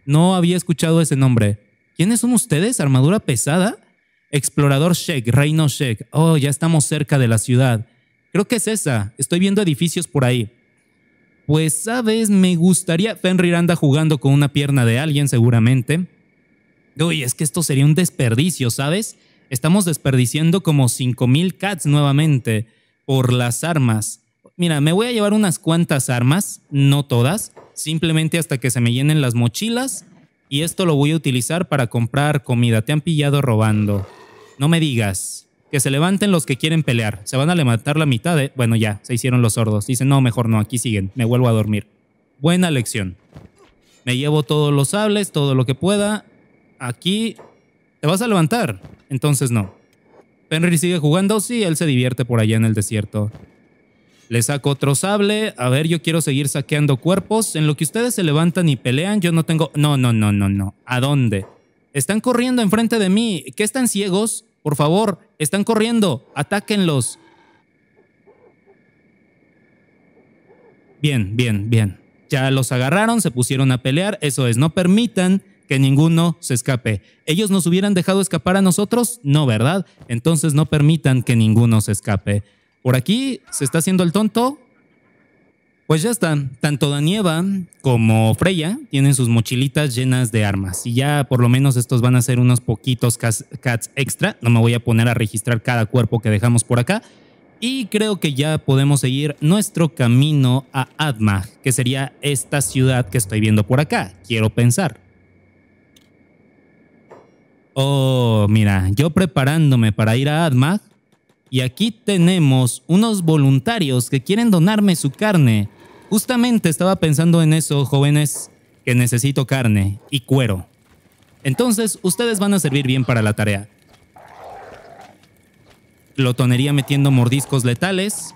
No había escuchado ese nombre. ¿Quiénes son ustedes? ¿Armadura pesada? Explorador Sheik, Reino Sheik. Oh, ya estamos cerca de la ciudad. Creo que es esa. Estoy viendo edificios por ahí. Pues, ¿sabes? Me gustaría Fenrir anda jugando con una pierna de alguien seguramente. Uy, es que esto sería un desperdicio, ¿sabes? Estamos desperdiciando como 5.000 cats nuevamente por las armas. Mira, me voy a llevar unas cuantas armas, no todas, simplemente hasta que se me llenen las mochilas y esto lo voy a utilizar para comprar comida. Te han pillado robando. No me digas que se levanten los que quieren pelear. Se van a levantar la mitad de... Bueno, ya, se hicieron los sordos. Dicen, no, mejor no, aquí siguen, me vuelvo a dormir. Buena lección. Me llevo todos los sables, todo lo que pueda. Aquí... ¿Te vas a levantar? Entonces no. Penry sigue jugando, sí, él se divierte por allá en el desierto. Le saco otro sable. A ver, yo quiero seguir saqueando cuerpos. En lo que ustedes se levantan y pelean, yo no tengo... No, no, no, no, no. ¿A dónde? Están corriendo enfrente de mí. ¿Qué están ciegos? Por favor, están corriendo, atáquenlos. Bien, bien, bien. Ya los agarraron, se pusieron a pelear, eso es, no permitan que ninguno se escape. ¿Ellos nos hubieran dejado escapar a nosotros? No, ¿verdad? Entonces no permitan que ninguno se escape. Por aquí se está haciendo el tonto, pues ya está, tanto Danieva como Freya tienen sus mochilitas llenas de armas y ya por lo menos estos van a ser unos poquitos cats, cats extra, no me voy a poner a registrar cada cuerpo que dejamos por acá y creo que ya podemos seguir nuestro camino a Admag, que sería esta ciudad que estoy viendo por acá, quiero pensar. Oh, mira, yo preparándome para ir a Admag y aquí tenemos unos voluntarios que quieren donarme su carne. Justamente estaba pensando en eso, jóvenes, que necesito carne y cuero. Entonces, ustedes van a servir bien para la tarea. Glotonería metiendo mordiscos letales.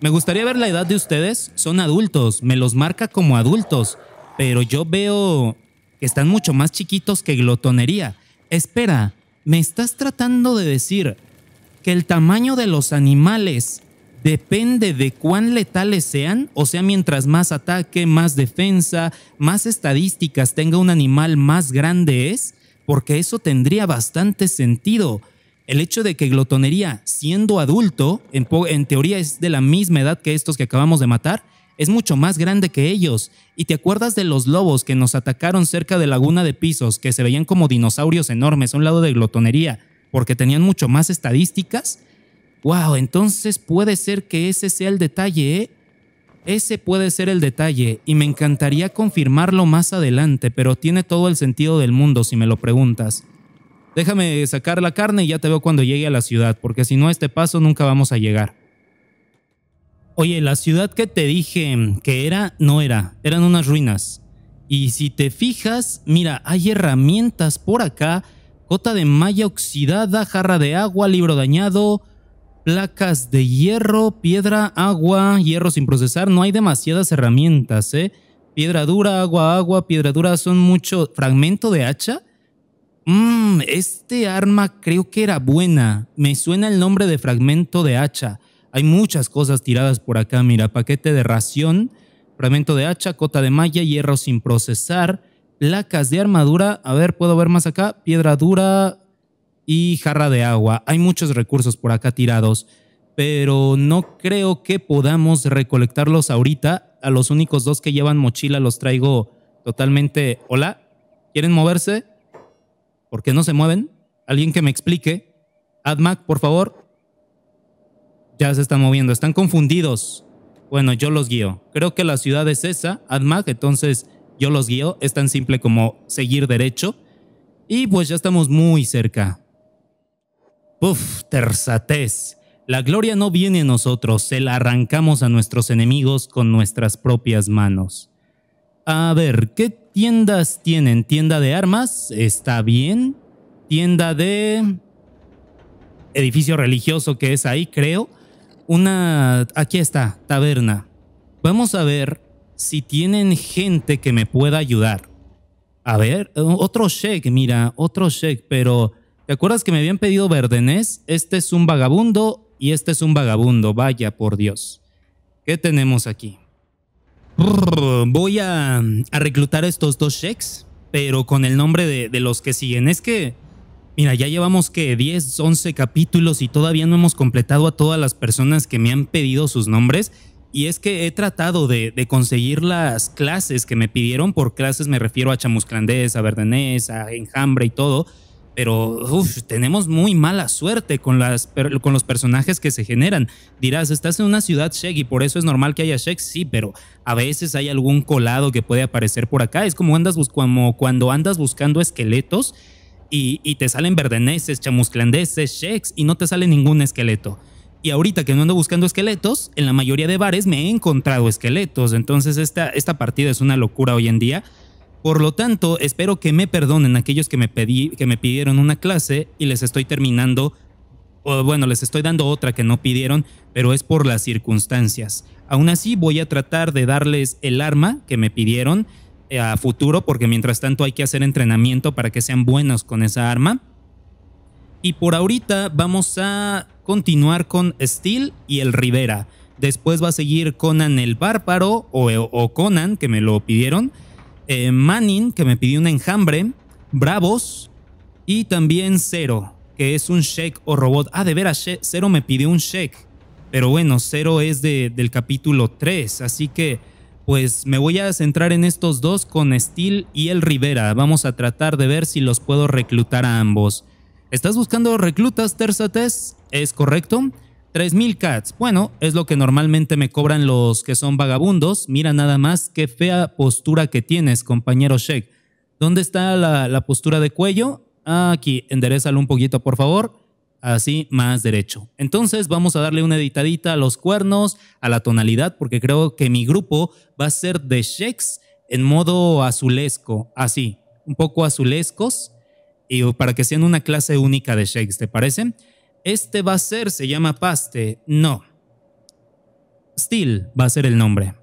Me gustaría ver la edad de ustedes. Son adultos, me los marca como adultos, pero yo veo que están mucho más chiquitos que glotonería. Espera, ¿me estás tratando de decir que el tamaño de los animales depende de cuán letales sean, o sea, mientras más ataque, más defensa, más estadísticas tenga un animal, más grande es, porque eso tendría bastante sentido. El hecho de que glotonería, siendo adulto, en, teoría es de la misma edad que estos que acabamos de matar, es mucho más grande que ellos. ¿Y te acuerdas de los lobos que nos atacaron cerca de Laguna de Pisos, que se veían como dinosaurios enormes a un lado de glotonería, porque tenían mucho más estadísticas? Wow, entonces puede ser que ese sea el detalle, ¿eh? Ese puede ser el detalle y me encantaría confirmarlo más adelante, pero tiene todo el sentido del mundo si me lo preguntas. Déjame sacar la carne y ya te veo cuando llegue a la ciudad, porque si no a este paso nunca vamos a llegar. Oye, la ciudad que te dije que era, no era, eran unas ruinas. Y si te fijas, mira, hay herramientas por acá, cota de malla oxidada, jarra de agua, libro dañado, placas de hierro, piedra, agua, hierro sin procesar. No hay demasiadas herramientas, ¿eh? Piedra dura, agua, agua, piedra dura, son mucho. Fragmento de hacha. Mmm, este arma creo que era buena. Me suena el nombre de fragmento de hacha. Hay muchas cosas tiradas por acá, mira, paquete de ración, fragmento de hacha, cota de malla, hierro sin procesar, placas de armadura, a ver, puedo ver más acá, piedra dura, y jarra de agua. Hay muchos recursos por acá tirados, pero no creo que podamos recolectarlos ahorita. A los únicos dos que llevan mochila los traigo totalmente. Hola, ¿quieren moverse? ¿Por qué no se mueven? Alguien que me explique. Admac, por favor. Ya se están moviendo, están confundidos. Bueno, yo los guío. Creo que la ciudad es esa, Admac, entonces yo los guío. Es tan simple como seguir derecho. Y pues ya estamos muy cerca. Puf, tersatez. La gloria no viene a nosotros, se la arrancamos a nuestros enemigos con nuestras propias manos. A ver, ¿qué tiendas tienen? ¿Tienda de armas? ¿Está bien? ¿Tienda de... edificio religioso que es ahí, creo? Una... aquí está, taberna. Vamos a ver si tienen gente que me pueda ayudar. A ver, otro check, mira, otro check, pero ¿Te acuerdas que me habían pedido verdenés? Este es un vagabundo y este es un vagabundo, vaya por Dios. ¿Qué tenemos aquí? voy a, reclutar estos dos cheques. pero con el nombre de, los que siguen. Es que, mira, ya llevamos que 10, 11 capítulos y todavía no hemos completado a todas las personas que me han pedido sus nombres. Y es que he tratado de, de, conseguir las clases que me pidieron. Por clases me refiero a chamusclandés, a verdenés, a enjambre y todo pero tenemos muy mala suerte con, las, con los personajes que se generan. Dirás, estás en una ciudad Shek y por eso es normal que haya Shek, sí, pero a veces hay algún colado que puede aparecer por acá. Es como, andas, como cuando andas buscando esqueletos y, te salen verdeneses, chamusclandeses, Sheks y no te sale ningún esqueleto. Y ahorita que no ando buscando esqueletos, en la mayoría de bares me he encontrado esqueletos. Entonces esta, esta partida es una locura hoy en día por lo tanto, espero que me perdonen aquellos que me, pedí, que me pidieron una clase y les estoy terminando, o bueno, les estoy dando otra que no pidieron, pero es por las circunstancias. Aún así, voy a tratar de darles el arma que me pidieron eh, a futuro, porque mientras tanto hay que hacer entrenamiento para que sean buenos con esa arma. Y por ahorita vamos a continuar con Steel y el Rivera. Después va a seguir Conan el Bárbaro o Conan, que me lo pidieron. Eh, Manning, que me pidió un enjambre, Bravos y también Cero, que es un shake o robot. Ah, de veras, Cero me pidió un shake pero bueno, Cero es del capítulo 3, así que pues me voy a centrar en estos dos con Steel y el Rivera. Vamos a tratar de ver si los puedo reclutar a ambos. ¿Estás buscando reclutas, Terzates? ¿Es correcto? 3000 cats. Bueno, es lo que normalmente me cobran los que son vagabundos. Mira nada más qué fea postura que tienes, compañero Sheik. ¿Dónde está la, postura de cuello? Aquí, enderezalo un poquito, por favor. Así, más derecho. Entonces, vamos a darle una editadita a los cuernos, a la tonalidad, porque creo que mi grupo va a ser de Sheiks en modo azulesco, así, un poco azulescos, y para que sean una clase única de Sheiks, ¿te parece? Este va a ser, se llama Paste. No. Steel va a ser el nombre.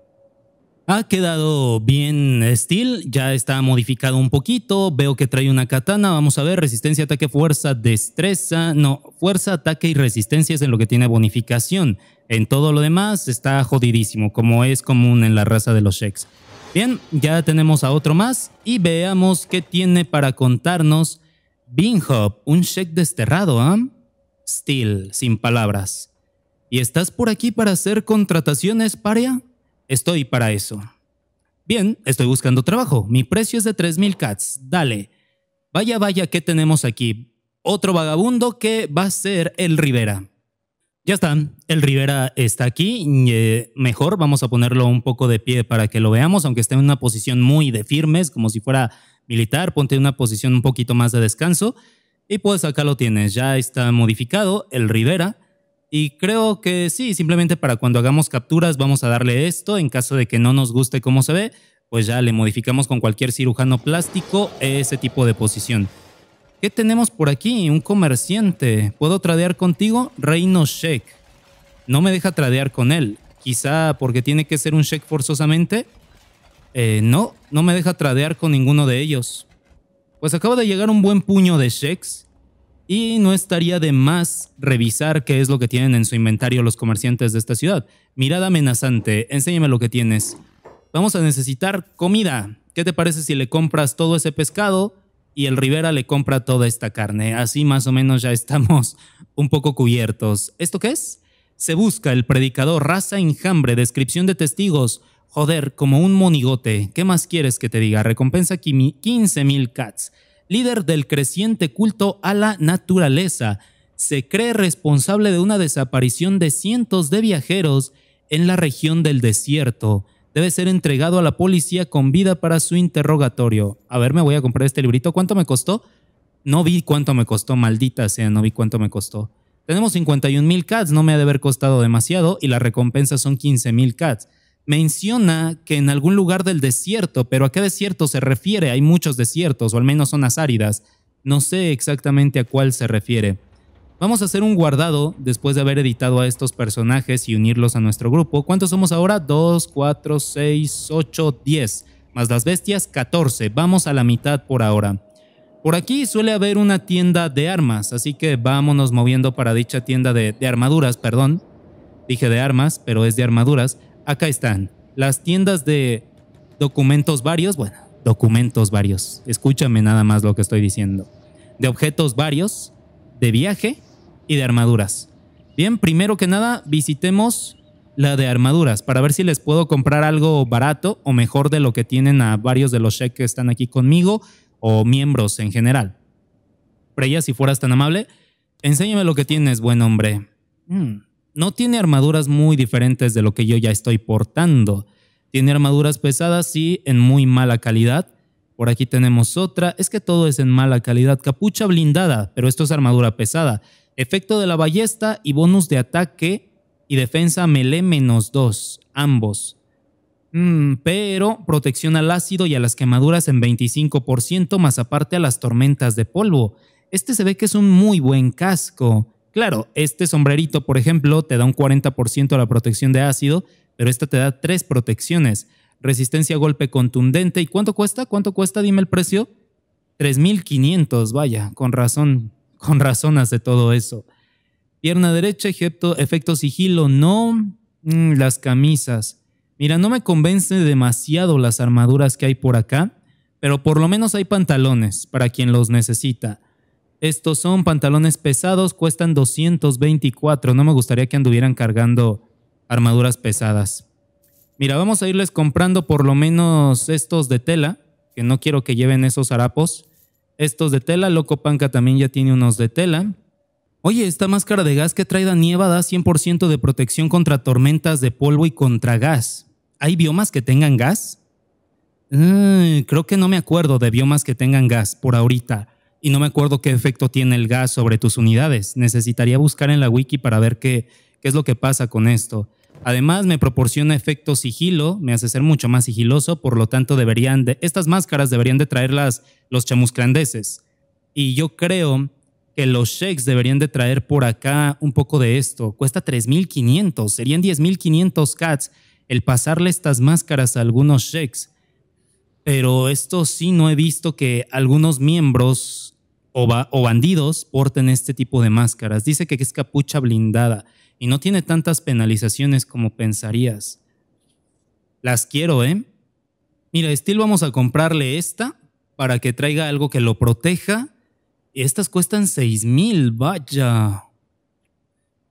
Ha quedado bien Steel, ya está modificado un poquito, veo que trae una katana, vamos a ver, resistencia, ataque, fuerza, destreza, no, fuerza, ataque y resistencia es en lo que tiene bonificación, en todo lo demás está jodidísimo, como es común en la raza de los Sheks. Bien, ya tenemos a otro más y veamos qué tiene para contarnos Binhop, un Shek desterrado, ¿ah? Still, sin palabras. ¿Y estás por aquí para hacer contrataciones, paria? Estoy para eso. Bien, estoy buscando trabajo. Mi precio es de 3.000 cats. Dale. Vaya, vaya, ¿qué tenemos aquí? Otro vagabundo que va a ser el Rivera. Ya está, el Rivera está aquí. Eh, mejor vamos a ponerlo un poco de pie para que lo veamos, aunque esté en una posición muy de firmes, como si fuera militar. Ponte en una posición un poquito más de descanso. Y pues acá lo tienes, ya está modificado el Rivera. Y creo que sí, simplemente para cuando hagamos capturas vamos a darle esto. En caso de que no nos guste cómo se ve, pues ya le modificamos con cualquier cirujano plástico ese tipo de posición. ¿Qué tenemos por aquí? Un comerciante. ¿Puedo tradear contigo? Reino Sheik. No me deja tradear con él. Quizá porque tiene que ser un Sheik forzosamente. Eh, no, no me deja tradear con ninguno de ellos. Pues acaba de llegar un buen puño de cheques y no estaría de más revisar qué es lo que tienen en su inventario los comerciantes de esta ciudad. Mirada amenazante, enséñame lo que tienes. Vamos a necesitar comida. ¿Qué te parece si le compras todo ese pescado y el Rivera le compra toda esta carne? Así más o menos ya estamos un poco cubiertos. ¿Esto qué es? Se busca el predicador, raza, enjambre, descripción de testigos, Joder, como un monigote. ¿Qué más quieres que te diga? Recompensa 15.000 cats. Líder del creciente culto a la naturaleza. Se cree responsable de una desaparición de cientos de viajeros en la región del desierto. Debe ser entregado a la policía con vida para su interrogatorio. A ver, me voy a comprar este librito. ¿Cuánto me costó? No vi cuánto me costó, maldita sea, no vi cuánto me costó. Tenemos 51.000 cats, no me ha de haber costado demasiado y la recompensa son 15.000 cats menciona que en algún lugar del desierto, pero a qué desierto se refiere, hay muchos desiertos, o al menos zonas áridas, no sé exactamente a cuál se refiere. Vamos a hacer un guardado después de haber editado a estos personajes y unirlos a nuestro grupo. ¿Cuántos somos ahora? 2, 4, 6, 8, 10. Más las bestias, 14. Vamos a la mitad por ahora. Por aquí suele haber una tienda de armas, así que vámonos moviendo para dicha tienda de, de armaduras, perdón. Dije de armas, pero es de armaduras acá están. Las tiendas de documentos varios, bueno, documentos varios. Escúchame nada más lo que estoy diciendo. De objetos varios, de viaje y de armaduras. Bien, primero que nada, visitemos la de armaduras para ver si les puedo comprar algo barato o mejor de lo que tienen a varios de los cheques que están aquí conmigo o miembros en general. Preya, si fueras tan amable, enséñame lo que tienes, buen hombre. Hmm no tiene armaduras muy diferentes de lo que yo ya estoy portando. Tiene armaduras pesadas, sí, en muy mala calidad. Por aquí tenemos otra. Es que todo es en mala calidad. Capucha blindada, pero esto es armadura pesada. Efecto de la ballesta y bonus de ataque y defensa melee menos 2. Ambos. Mm, pero protección al ácido y a las quemaduras en 25%, más aparte a las tormentas de polvo. Este se ve que es un muy buen casco. Claro, este sombrerito, por ejemplo, te da un 40% de la protección de ácido, pero esta te da tres protecciones. Resistencia a golpe contundente. ¿Y cuánto cuesta? ¿Cuánto cuesta? Dime el precio. 3.500, vaya, con razón, con razón hace todo eso. Pierna derecha, efecto, sigilo, no. Mm, las camisas. Mira, no me convence demasiado las armaduras que hay por acá, pero por lo menos hay pantalones para quien los necesita. Estos son pantalones pesados, cuestan 224. No me gustaría que anduvieran cargando armaduras pesadas. Mira, vamos a irles comprando por lo menos estos de tela, que no quiero que lleven esos harapos. Estos de tela, Loco Panca también ya tiene unos de tela. Oye, esta máscara de gas que trae Danieva da 100% de protección contra tormentas de polvo y contra gas. ¿Hay biomas que tengan gas? Mm, creo que no me acuerdo de biomas que tengan gas por ahorita y no me acuerdo qué efecto tiene el gas sobre tus unidades. Necesitaría buscar en la wiki para ver qué, qué es lo que pasa con esto. Además, me proporciona efecto sigilo, me hace ser mucho más sigiloso, por lo tanto deberían de, estas máscaras deberían de traerlas los chamusclandeses. Y yo creo que los sheiks deberían de traer por acá un poco de esto. Cuesta 3.500, serían 10.500 cats el pasarle estas máscaras a algunos sheiks pero esto sí no he visto que algunos miembros o, bandidos porten este tipo de máscaras. Dice que es capucha blindada y no tiene tantas penalizaciones como pensarías. Las quiero, ¿eh? Mira, Steel vamos a comprarle esta para que traiga algo que lo proteja. Estas cuestan 6 mil, vaya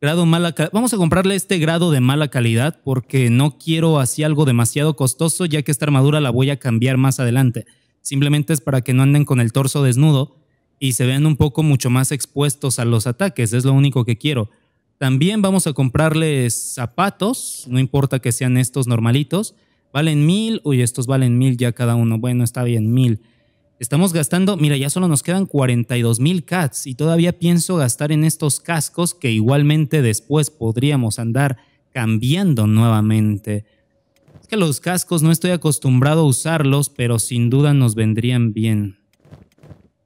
grado mala vamos a comprarle este grado de mala calidad porque no quiero así algo demasiado costoso ya que esta armadura la voy a cambiar más adelante. Simplemente es para que no anden con el torso desnudo y se vean un poco mucho más expuestos a los ataques, es lo único que quiero. También vamos a comprarles zapatos, no importa que sean estos normalitos. Valen mil, uy, estos valen mil ya cada uno. Bueno, está bien, mil. Estamos gastando, mira, ya solo nos quedan 42.000 mil cats y todavía pienso gastar en estos cascos que igualmente después podríamos andar cambiando nuevamente. Es que los cascos no estoy acostumbrado a usarlos, pero sin duda nos vendrían bien.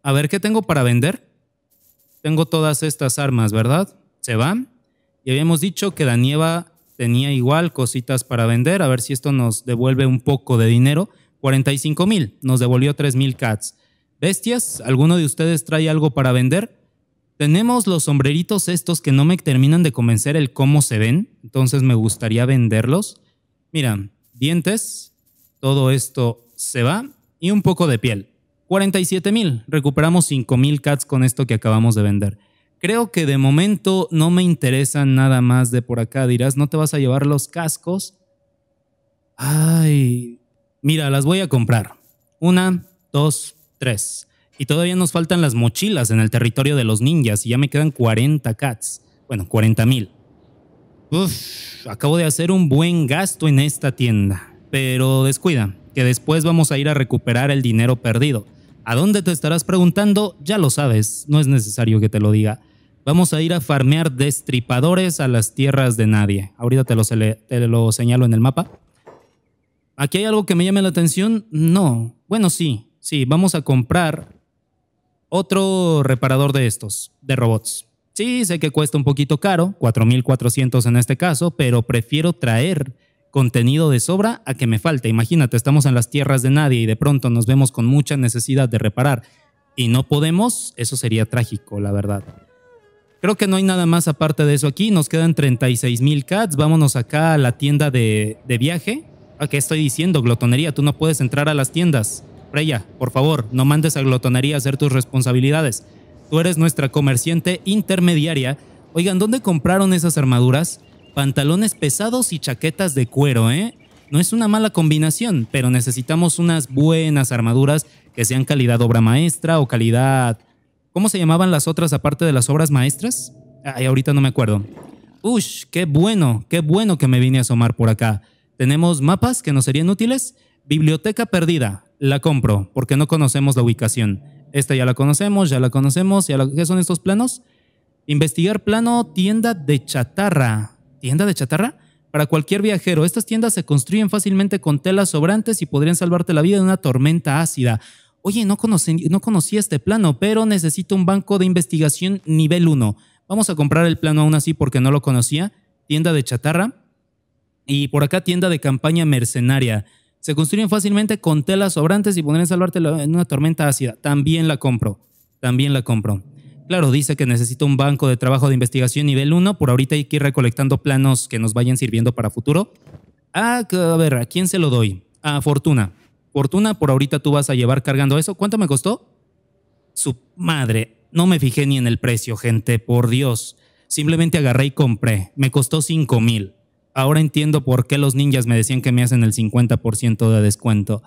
A ver, ¿qué tengo para vender? Tengo todas estas armas, ¿verdad? ¿Se van? Y habíamos dicho que Danieva tenía igual cositas para vender, a ver si esto nos devuelve un poco de dinero. 45 mil, nos devolvió 3 mil cats. Bestias, ¿alguno de ustedes trae algo para vender? Tenemos los sombreritos estos que no me terminan de convencer el cómo se ven, entonces me gustaría venderlos. Mira, dientes, todo esto se va y un poco de piel. 47 mil, recuperamos 5 mil cats con esto que acabamos de vender. Creo que de momento no me interesa nada más de por acá. Dirás, ¿no te vas a llevar los cascos? Ay, Mira, las voy a comprar. Una, dos, tres. Y todavía nos faltan las mochilas en el territorio de los ninjas y ya me quedan 40 cats. Bueno, 40 mil. Uf, acabo de hacer un buen gasto en esta tienda. Pero descuida, que después vamos a ir a recuperar el dinero perdido. ¿A dónde te estarás preguntando? Ya lo sabes, no es necesario que te lo diga. Vamos a ir a farmear destripadores a las tierras de nadie. Ahorita te lo, te lo señalo en el mapa. ¿Aquí hay algo que me llame la atención? No. Bueno, sí, sí, vamos a comprar otro reparador de estos, de robots. Sí, sé que cuesta un poquito caro, 4.400 en este caso, pero prefiero traer contenido de sobra a que me falte. Imagínate, estamos en las tierras de nadie y de pronto nos vemos con mucha necesidad de reparar y no podemos, eso sería trágico, la verdad. Creo que no hay nada más aparte de eso aquí, nos quedan 36,000 cats, vámonos acá a la tienda de, de viaje, ¿Qué estoy diciendo? Glotonería, tú no puedes entrar a las tiendas. Freya, por favor, no mandes a Glotonería a hacer tus responsabilidades. Tú eres nuestra comerciante intermediaria. Oigan, ¿dónde compraron esas armaduras? Pantalones pesados y chaquetas de cuero, ¿eh? No es una mala combinación, pero necesitamos unas buenas armaduras que sean calidad obra maestra o calidad... ¿Cómo se llamaban las otras aparte de las obras maestras? Ay, ahorita no me acuerdo. Ush, qué bueno, qué bueno que me vine a asomar por acá. Tenemos mapas que nos serían útiles. Biblioteca perdida, la compro porque no conocemos la ubicación. Esta ya la conocemos, ya la conocemos. ¿Qué son estos planos? Investigar plano, tienda de chatarra. ¿Tienda de chatarra? Para cualquier viajero, estas tiendas se construyen fácilmente con telas sobrantes y podrían salvarte la vida de una tormenta ácida. Oye, no conocí, no conocí este plano, pero necesito un banco de investigación nivel 1. Vamos a comprar el plano aún así porque no lo conocía. Tienda de chatarra. Y por acá tienda de campaña mercenaria. Se construyen fácilmente con telas sobrantes y podrían salvarte en una tormenta ácida. También la compro. También la compro. Claro, dice que necesita un banco de trabajo de investigación nivel 1. Por ahorita hay que ir recolectando planos que nos vayan sirviendo para futuro. Ah, a ver, ¿a quién se lo doy? A Fortuna. Fortuna, por ahorita tú vas a llevar cargando eso. ¿Cuánto me costó? Su madre. No me fijé ni en el precio, gente, por Dios. Simplemente agarré y compré. Me costó 5 mil ahora entiendo por qué los ninjas me decían que me hacen el 50% de descuento.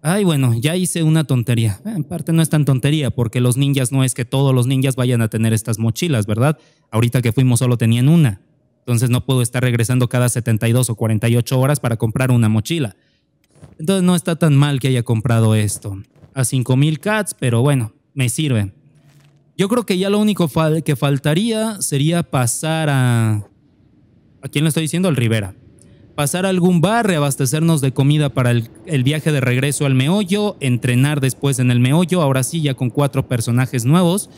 Ay, bueno, ya hice una tontería. Eh, en parte no es tan tontería, porque los ninjas no es que todos los ninjas vayan a tener estas mochilas, ¿verdad? Ahorita que fuimos solo tenían una. Entonces no puedo estar regresando cada 72 o 48 horas para comprar una mochila. Entonces no está tan mal que haya comprado esto. A 5000 cats, pero bueno, me sirve. Yo creo que ya lo único que faltaría sería pasar a ¿A quién le estoy diciendo? Al Rivera. Pasar a algún bar, reabastecernos de comida para el, viaje de regreso al meollo, entrenar después en el meollo, ahora sí ya con cuatro personajes nuevos,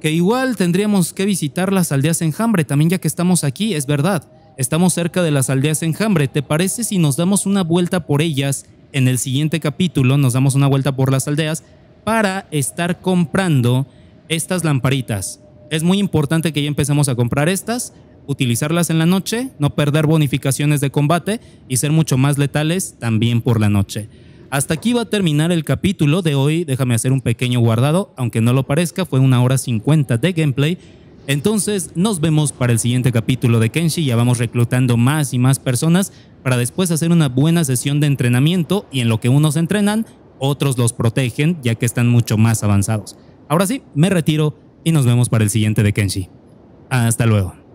que igual tendríamos que visitar las aldeas enjambre, también ya que estamos aquí, es verdad. Estamos cerca de las aldeas enjambre, ¿te parece si nos damos una vuelta por ellas? En el siguiente capítulo nos damos una vuelta por las aldeas para estar comprando estas lamparitas. Es muy importante que ya empecemos a comprar estas utilizarlas en la noche, no perder bonificaciones de combate y ser mucho más letales también por la noche. Hasta aquí va a terminar el capítulo de hoy, déjame hacer un pequeño guardado, aunque no lo parezca, fue una hora cincuenta de gameplay. Entonces nos vemos para el siguiente capítulo de Kenshi, ya vamos reclutando más y más personas para después hacer una buena sesión de entrenamiento y en lo que unos entrenan, otros los protegen ya que están mucho más avanzados. Ahora sí, me retiro y nos vemos para el siguiente de Kenshi. Hasta luego.